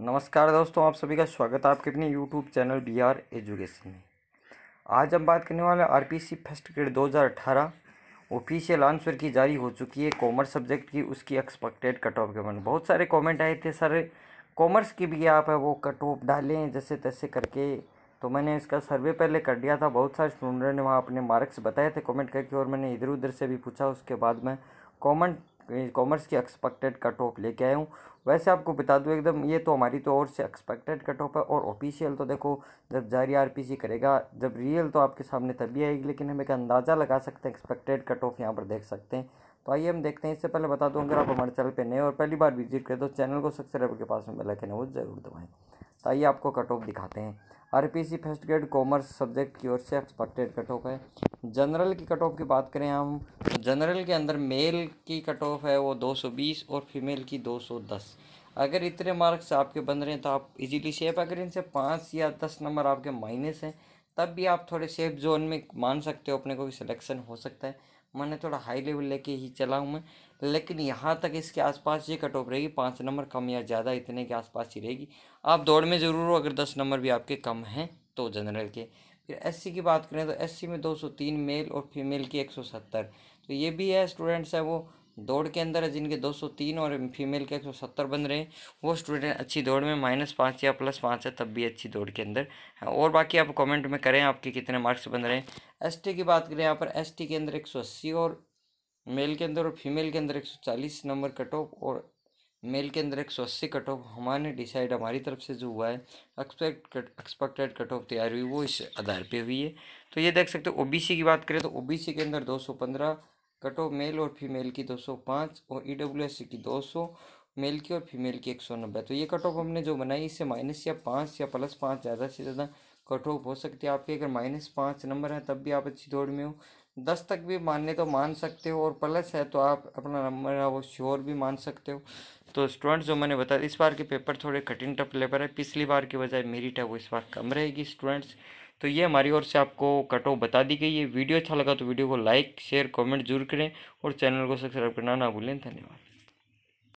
नमस्कार दोस्तों आप सभी का स्वागत है आपके अपने YouTube channel B R education में आज हम बात करने वाले R P C first grade दो हज़ार अठारह ऑफिशियल आंसर की जारी हो चुकी है कॉमर्स सब्जेक्ट की उसकी एक्सपेक्टेड कट ऑफ के मन बहुत सारे कमेंट आए थे सर कॉमर्स की भी आप है वो कट ऑफ डालें जैसे तैसे करके तो मैंने इसका सर्वे पहले कर दिया था बहुत सारे स्टूडेंट ने वहाँ अपने मार्क्स बताए थे कमेंट करके और मैंने इधर उधर से भी पूछा उसके बाद में कॉमेंट कॉमर्स की एक्सपेक्टेड कट ऑफ लेके आया हूँ वैसे आपको बता दूँ एकदम ये तो हमारी तो और से एक्सपेक्टेड कट ऑफ है और ऑफिशियल तो देखो जब जारी आर करेगा जब रियल तो आपके सामने तभी आएगी लेकिन हम एक अंदाज़ा लगा सकते हैं एक्सपेक्टेड कट ऑफ यहाँ पर देख सकते हैं तो आइए हम देखते हैं इससे पहले बता दूँ अगर आप हमारे चैनल पर नए और पहली बार विजिट करें तो चैनल को सब्सक्राइब के पास में बेलाइकन है वो जरूर दबाएँ तो आइए आपको कट ऑफ दिखाते हैं R P C first grade commerce subject की ओर से एक्सपेक्टेड कट ऑफ है जनरल की कट ऑफ की बात करें हम जनरल के अंदर मेल की कट ऑफ है वो 220 और फीमेल की 210 अगर इतने मार्क्स आपके बन रहे हैं तो आप इजीली सेफ अगर इनसे पाँच या दस नंबर आपके माइनस हैं तब भी आप थोड़े सेफ जोन में मान सकते हो अपने को कि सिलेक्शन हो सकता है मैंने थोड़ा हाई लेवल लेके ही चला हूँ मैं लेकिन यहाँ तक इसके आसपास ये कट ऑफ रहेगी पाँच नंबर कम या ज़्यादा इतने के आसपास ही रहेगी आप दौड़ में ज़रूर हो अगर दस नंबर भी आपके कम हैं तो जनरल के फिर एस की बात करें तो एस में 203 मेल और फीमेल की 170 तो ये भी है स्टूडेंट्स है वो दौड़ के अंदर है जिनके 203 और फीमेल के 170 बन रहे हैं वो स्टूडेंट अच्छी दौड़ में माइनस पाँच या प्लस पाँच है तब भी अच्छी दौड़ के अंदर है हाँ, और बाकी आप कमेंट में करें आपके कितने मार्क्स बन रहे हैं एसटी की बात करें यहाँ पर एसटी के अंदर 180 और मेल के अंदर और फीमेल के अंदर 140 नंबर कट ऑफ और मेल के अंदर एक सौ अस्सी कट ऑफ हमारे डिसाइड हमारी तरफ से जो हुआ है एक्सपेक्ट एक्सपेक्टेड कट ऑफ तैयार हुई वो इस आधार पे हुई है तो ये देख सकते हो ओबीसी की बात करें तो ओबीसी के अंदर दो सौ पंद्रह कट ऑफ मेल और फीमेल की दो सौ पाँच और ई डब्ल्यू एस सी की दो सौ मेल की और फीमेल की एक सौ नब्बे तो ये कट ऑफ हमने जो बनाई इससे माइनस या पाँच या प्लस पाँच ज़्यादा से ज़्यादा कट ऑफ हो सकती है आपके अगर माइनस पाँच नंबर है तब भी आप अच्छी दौड़ में हो दस तक भी मानने तो मान सकते हो और प्लस है तो आप अपना नंबर है वो श्योर भी मान सकते हो तो स्टूडेंट्स जो मैंने बताया इस बार के पेपर थोड़े कठिन टप लेपर है पिछली बार की बजाय मेरिट है वो इस बार कम रहेगी स्टूडेंट्स तो ये हमारी ओर से आपको कट ऑफ बता दी गई है वीडियो अच्छा लगा तो वीडियो को लाइक शेयर कमेंट जरूर करें और चैनल को सब्सक्राइब करना ना भूलें धन्यवाद